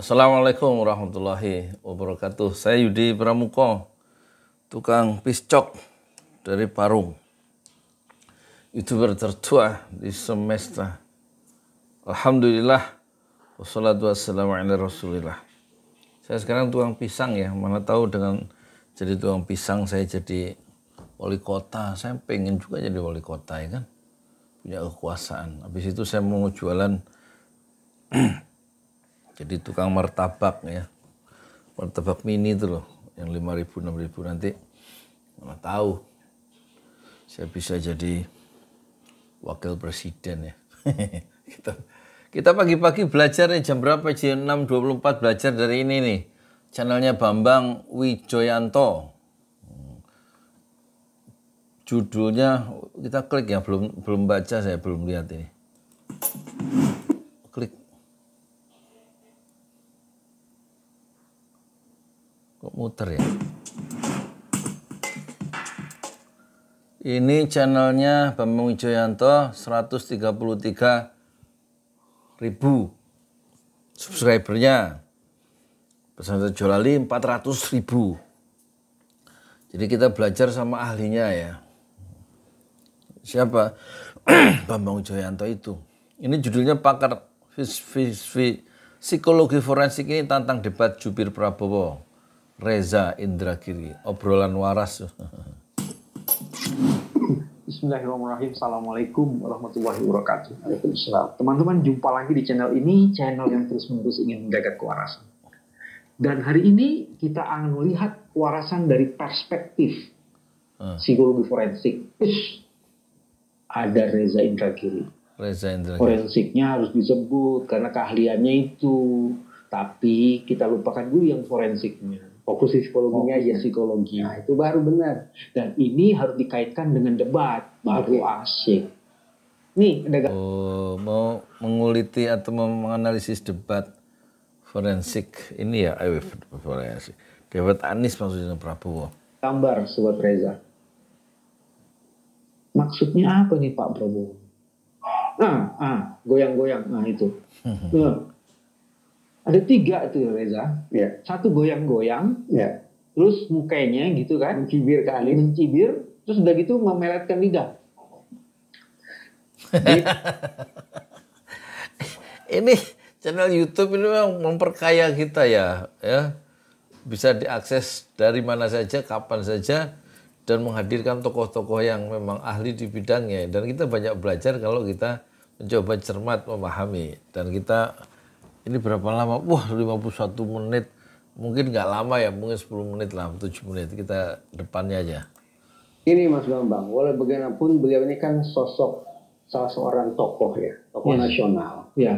Assalamualaikum warahmatullahi wabarakatuh. Saya Yudi Pramuko, tukang piscok dari Parung. Youtuber tertua di semesta. Alhamdulillah. Wassalatu wassalamu ala rasulillah. Saya sekarang tukang pisang ya. Mana tahu dengan jadi tukang pisang saya jadi wali kota. Saya pengen juga jadi wali kota ya kan. Punya kekuasaan. Habis itu saya mau jualan jadi tukang martabak ya martabak mini itu loh yang 5000 6000 nanti mana tahu saya bisa jadi wakil presiden ya kita gitu. kita pagi-pagi belajar nih jam berapa jam 6.24 belajar dari ini nih channelnya Bambang Wijoyanto judulnya kita klik ya belum belum baca saya belum lihat ini Kok muter ya? Ini channelnya Bambang Wijoyanto 133 ribu subscribernya. pesan Jolali 400 ribu. Jadi kita belajar sama ahlinya ya. Siapa? Bambang Wijoyanto itu. Ini judulnya pakar fis, fis, fis, psikologi forensik ini tantang debat jubir Prabowo. Reza Indragiri, Obrolan waras. Bismillahirrahmanirrahim. Assalamualaikum warahmatullahi wabarakatuh. Teman-teman jumpa lagi di channel ini, channel yang terus-menerus ingin menjaga kewarasan. Dan hari ini kita akan melihat kewarasan dari perspektif hmm. psikologi forensik. ada Reza Indragiri. Reza Indragiri. Forensiknya harus disebut karena keahliannya itu. Tapi kita lupakan dulu yang forensiknya fokus psikologinya fokus. aja psikologi nah, itu baru benar dan ini harus dikaitkan dengan debat baru okay. asik nih ada oh, mau menguliti atau menganalisis debat forensik ini ya forensik debat Anies maksudnya Prabowo gambar sobat Reza maksudnya apa nih Pak Prabowo ah ah goyang-goyang nah itu nah, ada tiga tuh ya, Reza. Ya. Satu goyang-goyang, Ya. terus mukanya gitu kan, mencibir ke kali, mencibir, terus udah gitu memeletkan lidah. ini channel YouTube ini memang memperkaya kita ya, ya bisa diakses dari mana saja, kapan saja, dan menghadirkan tokoh-tokoh yang memang ahli di bidangnya. Dan kita banyak belajar kalau kita mencoba cermat memahami dan kita ini berapa lama? Wah 51 menit. Mungkin nggak lama ya, mungkin 10 menit lah, 7 menit. Kita depannya aja. Ini Mas Bambang, walau bagaimanapun beliau ini kan sosok salah seorang tokoh ya, tokoh yes. Iya. nasional. Ya.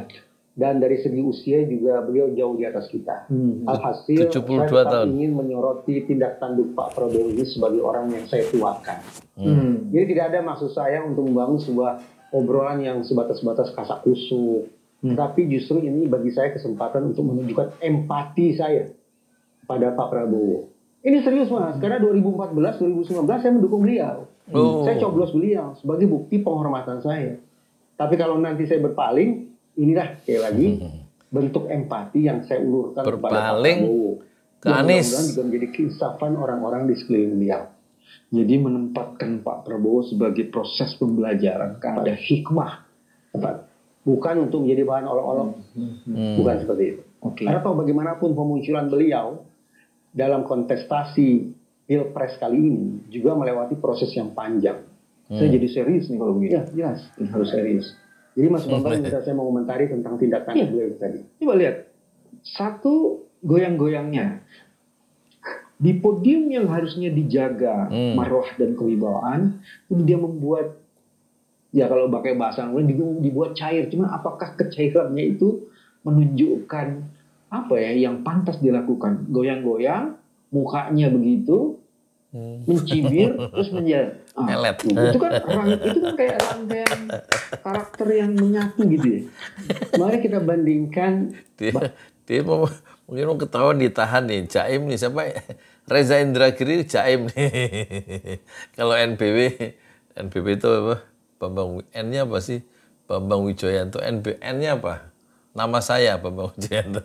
Dan dari segi usia juga beliau jauh di atas kita. Hmm. Alhasil 72 saya tahun. ingin menyoroti tindak tanduk Pak Prabowo ini sebagai orang yang saya tuakan. Hmm. Jadi tidak ada maksud saya untuk membangun sebuah obrolan yang sebatas-batas kasak kusuk, Hmm. Tapi justru ini bagi saya kesempatan untuk menunjukkan empati saya pada Pak Prabowo. Ini serius mas, hmm. karena 2014, 2019 saya mendukung beliau. Oh. Saya coblos beliau sebagai bukti penghormatan saya. Tapi kalau nanti saya berpaling, inilah sekali lagi hmm. bentuk empati yang saya ulurkan berpaling kepada Pak Prabowo. Ke Anies. juga menjadi keinsafan orang-orang di sekeliling beliau. Jadi menempatkan Pak Prabowo sebagai proses pembelajaran kepada hikmah bukan untuk menjadi bahan olok-olok, hmm. hmm. bukan seperti itu. Okay. Karena toh bagaimanapun pemunculan beliau dalam kontestasi pilpres kali ini juga melewati proses yang panjang. Hmm. Saya jadi serius nih kalau begitu. Ya, jelas, hmm. harus serius. Jadi Mas Bambang hmm. minta saya mau komentari tentang tindakan ya. beliau tadi. Coba lihat, satu goyang-goyangnya di podium yang harusnya dijaga hmm. marwah dan kewibawaan, dia membuat ya kalau pakai bahasa kemudian dibuat cair cuma apakah kecairannya itu menunjukkan apa ya yang pantas dilakukan goyang-goyang mukanya begitu hmm. mencibir terus menjadi ah, Melet. itu kan orang itu kan kayak rangkaian karakter yang menyatu gitu ya mari kita bandingkan dia, dia mau, mungkin mau ketahuan ditahan nih caim nih siapa Reza Indragiri caim nih kalau NBW NBW itu apa Bambang N-nya apa sih? Bambang Wijoyanto. NBN-nya apa? Nama saya Bambang Wijoyanto.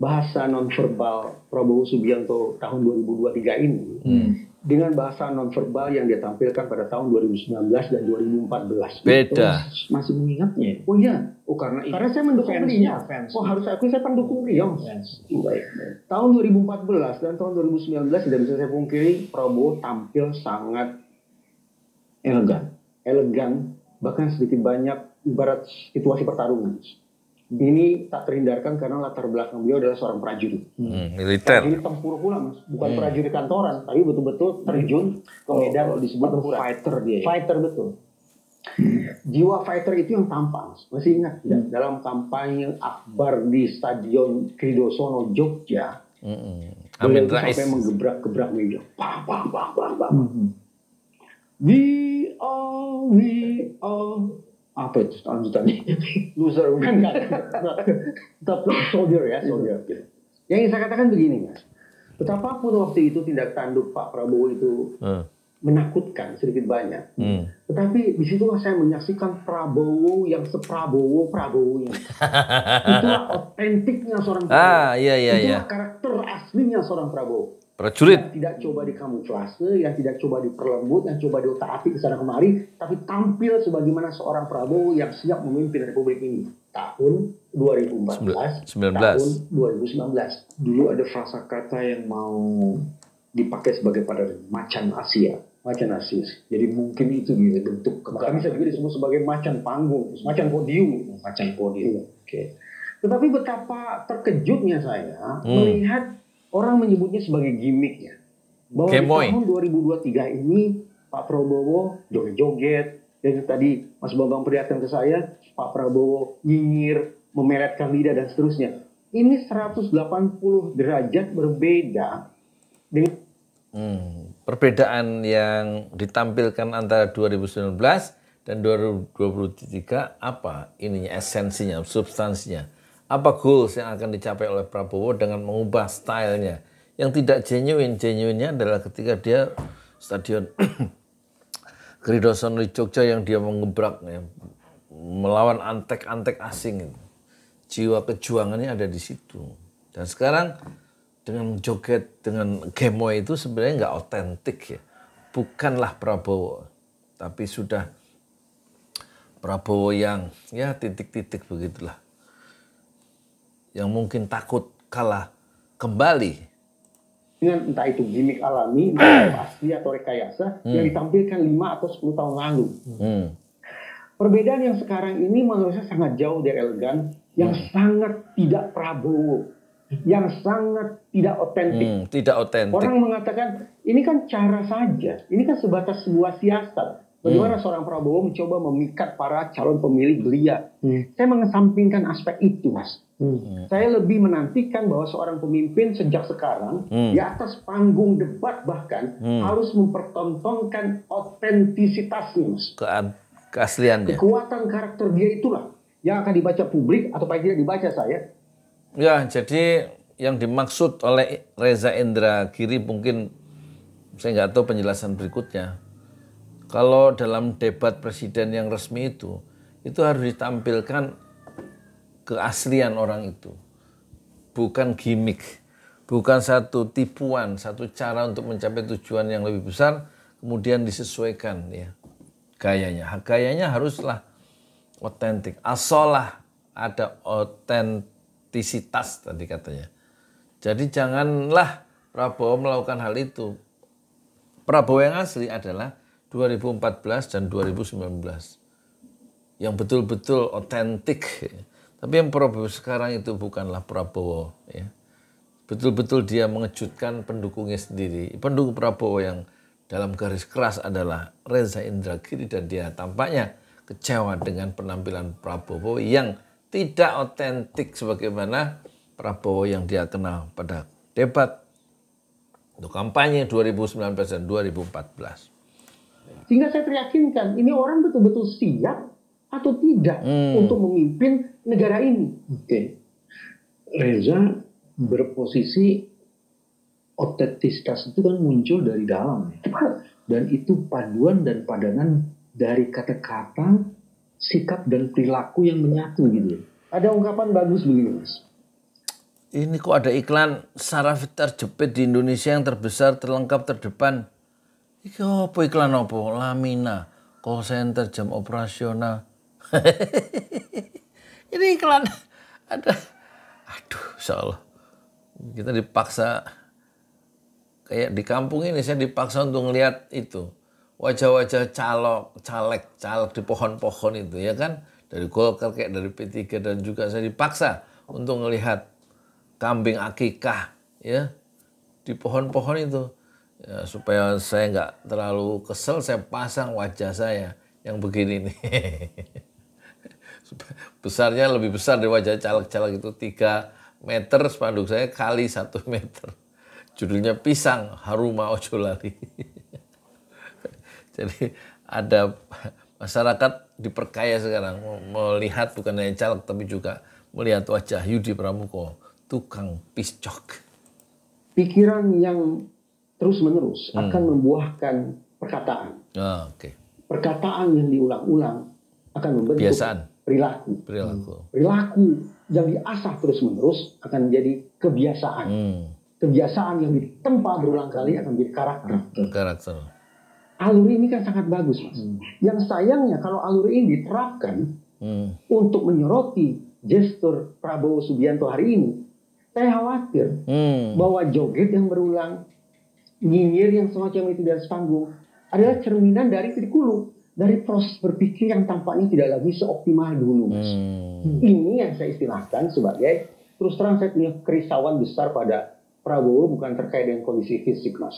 Bahasa nonverbal Prabowo Subianto tahun 2023 ini hmm. dengan bahasa nonverbal yang dia tampilkan pada tahun 2019 dan 2014. Beda. Itu masih mengingatnya. Oh iya. Oh karena karena saya mendukung Oh harus aku saya pendukung Baik. Tahun 2014 dan tahun 2019 tidak bisa saya pungkiri Prabowo tampil sangat elegan elegan, bahkan sedikit banyak ibarat situasi pertarungan. Ini tak terhindarkan karena latar belakang beliau adalah seorang prajurit. Hmm, militer. Prajurit tempur pula mas, bukan hmm. prajurit kantoran, tapi betul-betul terjun ke hmm. medan oh, disebut tempura. Fighter dia. Ya? Fighter betul. Jiwa fighter itu yang tampak, mas masih ingat Hmm. Dalam kampanye Akbar di Stadion Kridosono Jogja, hmm. Amin Rais. sampai menggebrak-gebrak meja, Bang bang bang bang bang. Hmm We all, we all apa itu lanjutannya? Loser bukan? Tetap soldier ya, soldier. Yeah. Yang ingin saya katakan begini mas, betapapun waktu itu tindak tanduk Pak Prabowo itu uh. menakutkan sedikit banyak, hmm. tetapi disitulah saya menyaksikan Prabowo yang seprabowo Prabowo ini. itulah otentiknya seorang Prabowo. Ah, iya, iya, itulah iya. karakter aslinya seorang Prabowo prajurit yang tidak coba dikamuflase, yang tidak coba diperlembut, yang coba diutak atik ke sana kemari, tapi tampil sebagaimana seorang Prabowo yang siap memimpin Republik ini tahun 2014, 19. tahun 2019. Dulu ada frasa kata yang mau dipakai sebagai pada macan Asia, macan Asia. Jadi mungkin itu gitu bentuk Maka bisa juga disebut sebagai macan panggung, macan podium, macan podium. Iya. Oke. Okay. Tetapi betapa terkejutnya saya hmm. melihat orang menyebutnya sebagai gimmick ya. Bahwa Kemoy. di tahun 2023 ini Pak Prabowo joget-joget, dan tadi Mas Bambang perlihatkan ke saya, Pak Prabowo nyinyir, memeretkan lidah dan seterusnya. Ini 180 derajat berbeda dengan hmm, perbedaan yang ditampilkan antara 2019 dan 2023 apa ininya esensinya, substansinya. Apa goals yang akan dicapai oleh Prabowo dengan mengubah stylenya? Yang tidak genuine, genuinenya adalah ketika dia stadion Kridosono di Jogja yang dia mengebrak ya, melawan antek-antek asing itu. Jiwa kejuangannya ada di situ. Dan sekarang dengan joget, dengan gemoy itu sebenarnya nggak otentik ya. Bukanlah Prabowo, tapi sudah Prabowo yang ya titik-titik begitulah yang mungkin takut kalah kembali dengan entah itu gimmick alami, pasti atau rekayasa hmm. yang ditampilkan 5 atau 10 tahun lalu. Hmm. Perbedaan yang sekarang ini menurut saya sangat jauh dari elegan, yang hmm. sangat tidak Prabowo, yang sangat tidak otentik. Hmm, tidak otentik. Orang mengatakan ini kan cara saja, ini kan sebatas sebuah siasat. Bagaimana hmm. seorang Prabowo mencoba memikat para calon pemilih belia? Hmm. Saya mengesampingkan aspek itu, Mas. Hmm. Saya lebih menantikan bahwa seorang pemimpin sejak sekarang hmm. di atas panggung debat bahkan hmm. harus mempertontonkan otentisitasnya, Mas. Ke keasliannya. Kekuatan karakter dia itulah yang akan dibaca publik atau paling tidak dibaca saya. Ya, jadi yang dimaksud oleh Reza Indra Kiri mungkin saya nggak tahu penjelasan berikutnya kalau dalam debat presiden yang resmi itu, itu harus ditampilkan keaslian orang itu. Bukan gimmick, bukan satu tipuan, satu cara untuk mencapai tujuan yang lebih besar, kemudian disesuaikan ya gayanya. Gayanya haruslah otentik, asolah ada otentisitas tadi katanya. Jadi janganlah Prabowo melakukan hal itu. Prabowo yang asli adalah 2014 dan 2019 yang betul-betul otentik. Ya. Tapi yang Prabowo sekarang itu bukanlah Prabowo ya. Betul-betul dia mengejutkan pendukungnya sendiri. Pendukung Prabowo yang dalam garis keras adalah Reza Indragiri dan dia tampaknya kecewa dengan penampilan Prabowo yang tidak otentik sebagaimana Prabowo yang dia kenal pada debat untuk kampanye 2019 dan 2014. Sehingga saya teryakinkan ini orang betul-betul siap atau tidak hmm. untuk memimpin negara ini. Oke. Okay. Reza hmm. berposisi otentisitas itu kan muncul dari dalam ya. Dan itu paduan dan padanan dari kata-kata, sikap dan perilaku yang menyatu gitu. Ada ungkapan bagus begini, Mas. Ini kok ada iklan saraf terjepit di Indonesia yang terbesar, terlengkap, terdepan Iki apa iklan apa? Lamina, call center jam operasional. Ini iklan ada aduh, salah. Kita dipaksa kayak di kampung ini saya dipaksa untuk ngelihat itu wajah-wajah calok, caleg, caleg di pohon-pohon itu ya kan dari Golkar kayak dari P3 dan juga saya dipaksa untuk melihat kambing akikah ya di pohon-pohon itu ya, supaya saya nggak terlalu kesel saya pasang wajah saya yang begini nih besarnya lebih besar dari wajah caleg-caleg itu tiga meter spanduk saya kali satu meter judulnya pisang haruma ojo jadi ada masyarakat diperkaya sekarang melihat bukan hanya caleg tapi juga melihat wajah Yudi Pramuko tukang piscok pikiran yang terus menerus hmm. akan membuahkan perkataan. Oh, ah, okay. Perkataan yang diulang-ulang akan membentuk Biasaan. perilaku. Perilaku. Hmm. Perilaku yang diasah terus menerus akan menjadi kebiasaan. Hmm. Kebiasaan yang ditempa berulang kali akan menjadi karakter. Hmm, karakter. Alur ini kan sangat bagus, mas. Hmm. Yang sayangnya kalau alur ini diterapkan hmm. untuk menyoroti gestur Prabowo Subianto hari ini, saya khawatir hmm. bahwa joget yang berulang, nyinyir yang semacam itu di atas panggung adalah cerminan dari Trikulu dari proses berpikir yang tampaknya tidak lagi seoptimal dulu mas. Hmm. Ini yang saya istilahkan sebagai terus terang saya punya kerisauan besar pada Prabowo bukan terkait dengan kondisi fisik mas.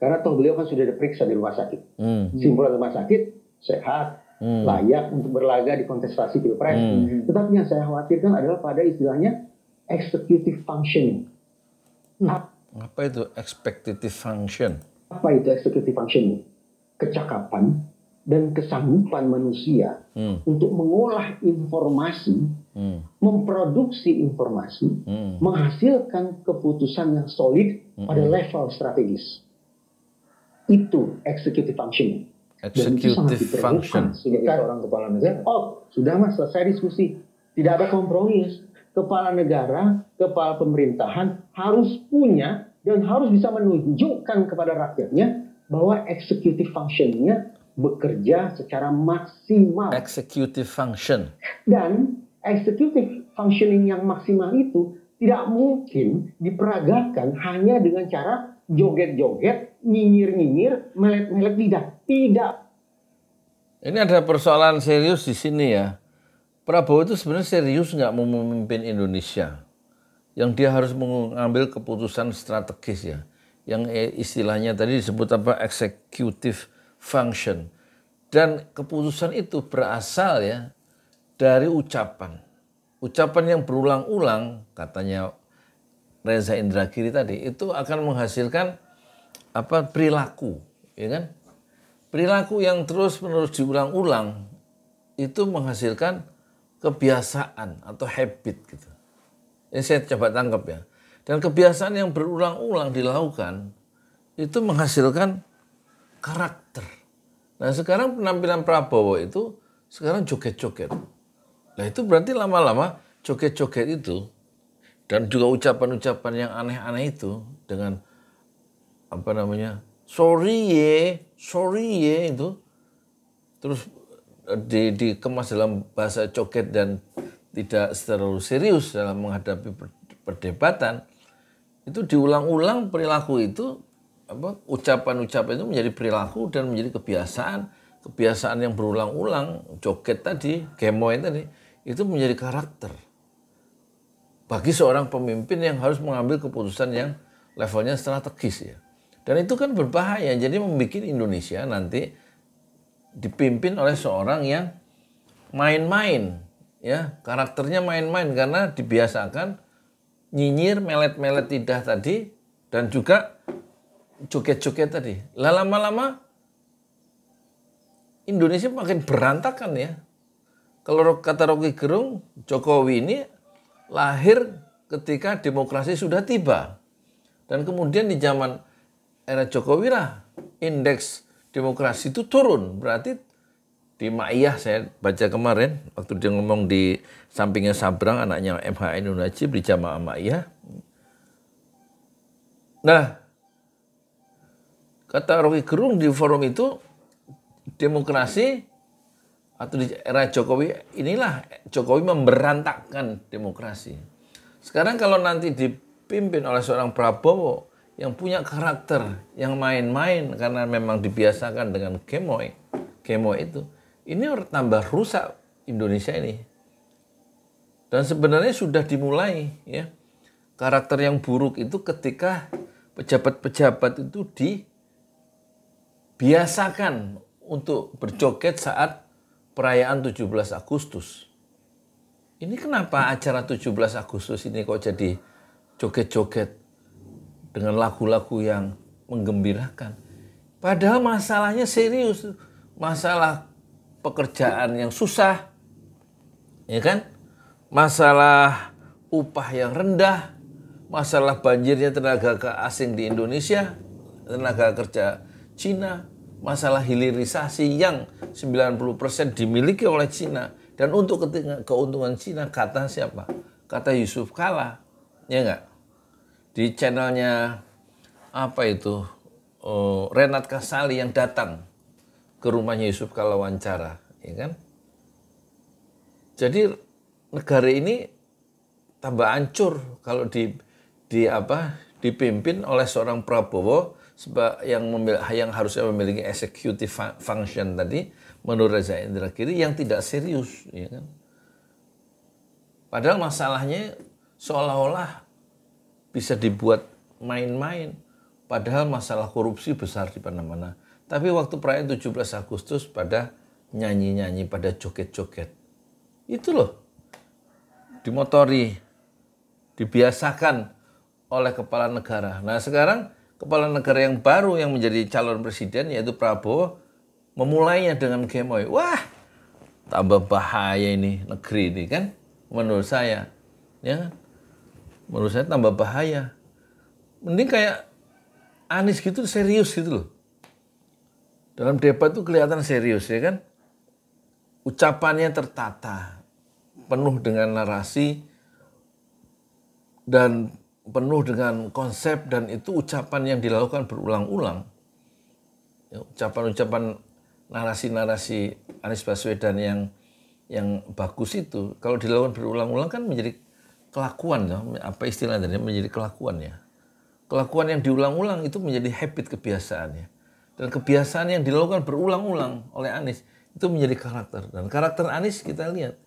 Karena toh beliau kan sudah diperiksa di rumah sakit. Hmm. di rumah sakit sehat, hmm. layak untuk berlaga di kontestasi pilpres. Hmm. Tetapi yang saya khawatirkan adalah pada istilahnya executive functioning. Hmm. Apa itu expectative function? Apa itu expectative function? Kecakapan dan kesanggupan manusia hmm. untuk mengolah informasi, hmm. memproduksi informasi, hmm. menghasilkan keputusan yang solid hmm. pada level strategis. Itu executive function. Executive dan itu sangat function. Sebagai kan- seorang kepala negara, oh sudah mas selesai diskusi, tidak ada kompromis, kepala negara, kepala pemerintahan harus punya dan harus bisa menunjukkan kepada rakyatnya bahwa executive functionnya bekerja secara maksimal. Executive function. Dan executive functioning yang maksimal itu tidak mungkin diperagakan hanya dengan cara joget-joget, nyinyir-nyinyir, melet-melet lidah. Tidak. Ini ada persoalan serius di sini ya. Prabowo itu sebenarnya serius nggak mau memimpin Indonesia. Yang dia harus mengambil keputusan strategis ya. Yang istilahnya tadi disebut apa executive function. Dan keputusan itu berasal ya dari ucapan. Ucapan yang berulang-ulang katanya Reza Indragiri tadi itu akan menghasilkan apa perilaku, ya kan? Perilaku yang terus-menerus diulang-ulang itu menghasilkan kebiasaan atau habit gitu. Ini saya coba tangkap ya. Dan kebiasaan yang berulang-ulang dilakukan itu menghasilkan karakter. Nah sekarang penampilan Prabowo itu sekarang joget-joget. Nah itu berarti lama-lama joget-joget itu dan juga ucapan-ucapan yang aneh-aneh itu dengan apa namanya sorry ye, sorry ye itu terus di, dikemas dalam bahasa coket dan tidak terlalu serius dalam menghadapi perdebatan itu diulang-ulang perilaku itu apa ucapan-ucapan itu menjadi perilaku dan menjadi kebiasaan kebiasaan yang berulang-ulang joget tadi gemoin tadi itu menjadi karakter bagi seorang pemimpin yang harus mengambil keputusan yang levelnya strategis ya dan itu kan berbahaya jadi membuat Indonesia nanti dipimpin oleh seorang yang main-main ya karakternya main-main karena dibiasakan nyinyir melet-melet tidak tadi dan juga joget-joget tadi lama-lama Indonesia makin berantakan ya kalau kata Rocky Gerung Jokowi ini lahir ketika demokrasi sudah tiba dan kemudian di zaman era Jokowi lah indeks demokrasi itu turun. Berarti di Ma'iyah saya baca kemarin, waktu dia ngomong di sampingnya Sabrang, anaknya MH Indonesia di Jamaah Ma'iyah. Nah, kata Rocky Gerung di forum itu, demokrasi atau di era Jokowi, inilah Jokowi memberantakkan demokrasi. Sekarang kalau nanti dipimpin oleh seorang Prabowo, yang punya karakter, yang main-main karena memang dibiasakan dengan gemoy, gemoy itu, ini tambah rusak Indonesia ini. Dan sebenarnya sudah dimulai ya. Karakter yang buruk itu ketika pejabat-pejabat itu dibiasakan untuk berjoget saat perayaan 17 Agustus. Ini kenapa acara 17 Agustus ini kok jadi joget-joget dengan lagu-lagu yang menggembirakan. Padahal masalahnya serius, masalah pekerjaan yang susah, ya kan? Masalah upah yang rendah, masalah banjirnya tenaga ke asing di Indonesia, tenaga kerja Cina, masalah hilirisasi yang 90% dimiliki oleh Cina dan untuk keuntungan Cina kata siapa? Kata Yusuf Kala. Ya enggak? di channelnya apa itu uh, Renat Kasali yang datang ke rumahnya Yusuf kalau wawancara, ya kan? Jadi negara ini tambah hancur kalau di di apa dipimpin oleh seorang Prabowo sebab yang memil yang harusnya memiliki executive function tadi menurut Reza kiri yang tidak serius, ya kan? Padahal masalahnya seolah-olah bisa dibuat main-main. Padahal masalah korupsi besar di mana-mana. Tapi waktu perayaan 17 Agustus pada nyanyi-nyanyi, pada joget-joget. Itu loh, dimotori, dibiasakan oleh kepala negara. Nah sekarang kepala negara yang baru yang menjadi calon presiden yaitu Prabowo memulainya dengan gemoy. Wah, tambah bahaya ini negeri ini kan menurut saya. Ya, menurut saya tambah bahaya. Mending kayak Anies gitu serius gitu loh. Dalam debat tuh kelihatan serius ya kan. Ucapannya tertata, penuh dengan narasi dan penuh dengan konsep dan itu ucapan yang dilakukan berulang-ulang. Ya, ucapan-ucapan narasi-narasi Anies Baswedan yang yang bagus itu kalau dilakukan berulang-ulang kan menjadi kelakuan ya. apa istilahnya menjadi kelakuan ya kelakuan yang diulang-ulang itu menjadi habit kebiasaannya dan kebiasaan yang dilakukan berulang-ulang oleh Anies itu menjadi karakter dan karakter Anies kita lihat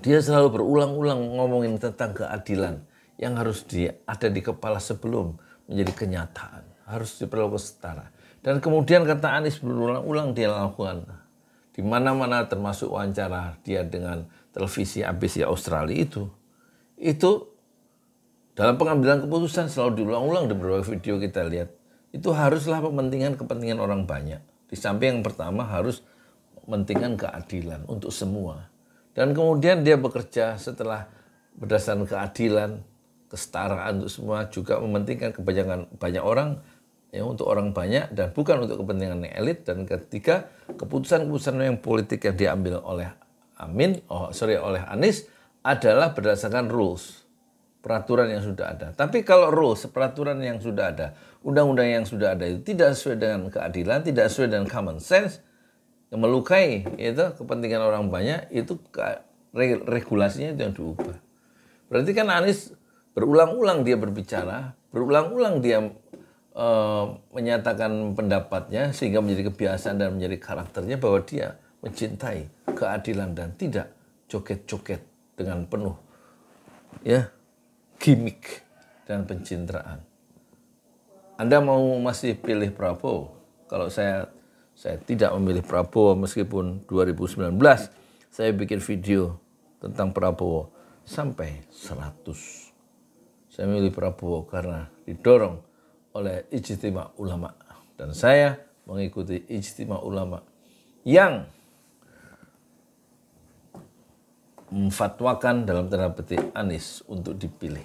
dia selalu berulang-ulang ngomongin tentang keadilan yang harus di, ada di kepala sebelum menjadi kenyataan harus diperlakukan setara dan kemudian kata Anies berulang-ulang dia lakukan di mana-mana termasuk wawancara dia dengan televisi ABC Australia itu itu dalam pengambilan keputusan selalu diulang-ulang di beberapa video kita lihat itu haruslah kepentingan kepentingan orang banyak di samping yang pertama harus mementingkan keadilan untuk semua dan kemudian dia bekerja setelah berdasarkan keadilan kesetaraan untuk semua juga mementingkan kebanyakan banyak orang ya untuk orang banyak dan bukan untuk kepentingan elit dan ketiga keputusan-keputusan yang politik yang diambil oleh Amin oh sorry oleh Anies adalah berdasarkan rules, peraturan yang sudah ada. Tapi kalau rules, peraturan yang sudah ada, undang-undang yang sudah ada itu tidak sesuai dengan keadilan, tidak sesuai dengan common sense, yang melukai itu kepentingan orang banyak, itu regulasinya itu yang diubah. Berarti kan Anies berulang-ulang dia berbicara, berulang-ulang dia e, menyatakan pendapatnya sehingga menjadi kebiasaan dan menjadi karakternya bahwa dia mencintai keadilan dan tidak joget-joget dengan penuh ya gimmick dan pencitraan Anda mau masih pilih Prabowo? Kalau saya saya tidak memilih Prabowo meskipun 2019 saya bikin video tentang Prabowo sampai 100. Saya memilih Prabowo karena didorong oleh ijtima ulama dan saya mengikuti ijtima ulama yang memfatwakan dalam tanda petik Anies untuk dipilih.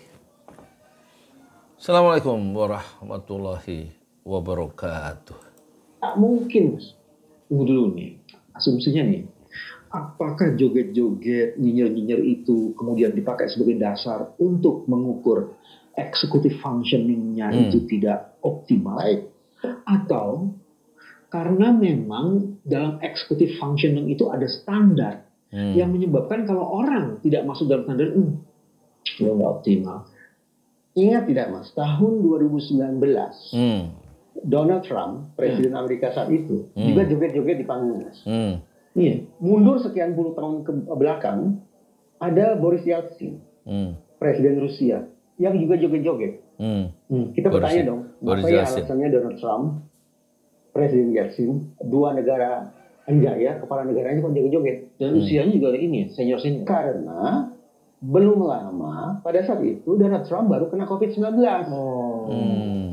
Assalamualaikum warahmatullahi wabarakatuh. Tak mungkin, Mas. Tunggu dulu nih, asumsinya nih. Apakah joget-joget, nyinyir-nyinyir itu kemudian dipakai sebagai dasar untuk mengukur eksekutif functioningnya hmm. itu tidak optimal? Atau karena memang dalam eksekutif functioning itu ada standar hmm. yang menyebabkan kalau orang tidak masuk dalam standar hmm, ini nggak optimal. Ingat tidak mas, tahun 2019 hmm. Donald Trump, presiden hmm. Amerika saat itu, hmm. juga joget-joget di panggung mas. Hmm. Iya, mundur sekian puluh tahun ke belakang ada Boris Yeltsin, hmm. presiden Rusia, yang juga joget-joget. Hmm. Hmm. Kita Boris, bertanya dong, Boris apa ya alasannya Donald Trump, presiden Yeltsin, dua negara enggak ya kepala negaranya kok kan joget-joget dan hmm. usianya juga ini senior senior karena belum lama pada saat itu Donald Trump baru kena COVID-19 oh hmm.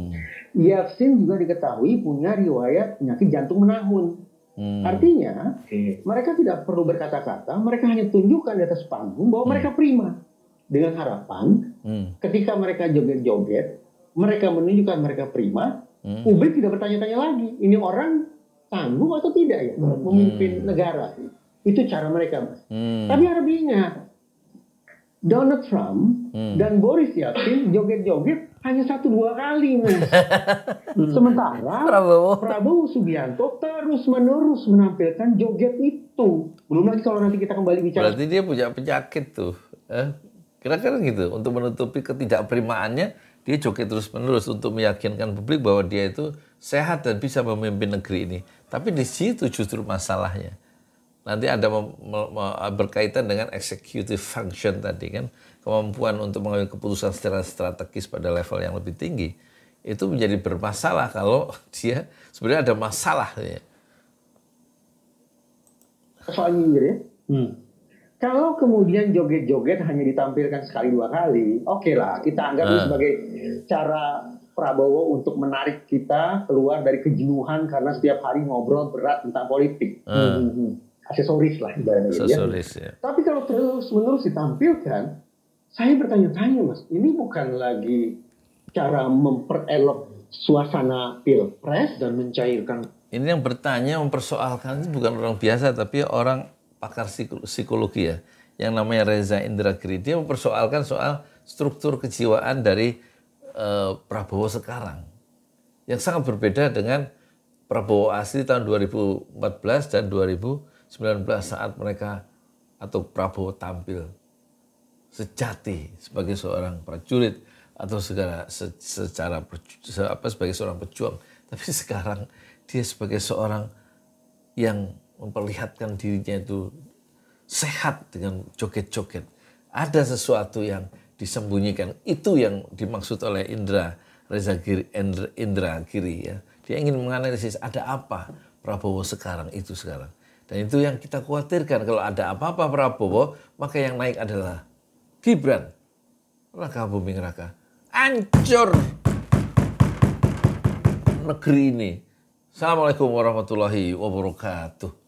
Yeltsin juga diketahui punya riwayat penyakit jantung menahun Hmm. Artinya, okay. mereka tidak perlu berkata-kata, mereka hanya tunjukkan di atas panggung bahwa hmm. mereka prima. Dengan harapan, hmm. ketika mereka joget-joget, mereka menunjukkan mereka prima, hmm. publik tidak bertanya-tanya lagi. Ini orang tangguh atau tidak ya hmm. memimpin hmm. negara. Itu cara mereka, Mas. Hmm. Tapi harus diingat, Donald Trump hmm. dan Boris Yeltsin joget-joget hanya satu dua kali, Mas. Hmm. Sementara Prabowo. Prabowo Subianto terus menerus menampilkan joget itu. Belum lagi kalau nanti kita kembali bicara. Berarti dia punya penyakit tuh. Eh, kira-kira gitu. Untuk menutupi ketidakprimaannya, dia joget terus menerus untuk meyakinkan publik bahwa dia itu sehat dan bisa memimpin negeri ini. Tapi di situ justru masalahnya. Nanti ada berkaitan dengan executive function tadi kan. Kemampuan untuk mengambil keputusan secara strategis pada level yang lebih tinggi. Itu menjadi bermasalah kalau dia sebenarnya ada masalah. Ya. Soal ya. Hmm. Kalau kemudian joget-joget hanya ditampilkan sekali dua kali, oke okay lah kita anggap nah. sebagai cara Prabowo untuk menarik kita keluar dari kejenuhan karena setiap hari ngobrol berat tentang politik. Ah. Hmm, hmm. Hmm, aksesoris lah ibaratnya. Ya. Aksesoris ya. ya. Tapi kalau terus menerus ditampilkan, saya bertanya-tanya mas, ini bukan lagi cara memperelok suasana pilpres dan mencairkan. Ini yang bertanya mempersoalkan bukan orang biasa tapi orang pakar psikologi ya, yang namanya Reza Indragiri dia mempersoalkan soal struktur kejiwaan dari Eh, Prabowo sekarang yang sangat berbeda dengan Prabowo asli tahun 2014 dan 2019 saat mereka atau Prabowo tampil sejati sebagai seorang prajurit atau segala se, secara se, apa sebagai seorang pejuang tapi sekarang dia sebagai seorang yang memperlihatkan dirinya itu sehat dengan joget-joget ada sesuatu yang disembunyikan. Itu yang dimaksud oleh Indra Reza Giri, Indra, Indra Giri ya. Dia ingin menganalisis ada apa Prabowo sekarang itu sekarang. Dan itu yang kita khawatirkan kalau ada apa-apa Prabowo maka yang naik adalah Gibran. Raka Buming Raka. Ancur negeri ini. Assalamualaikum warahmatullahi wabarakatuh.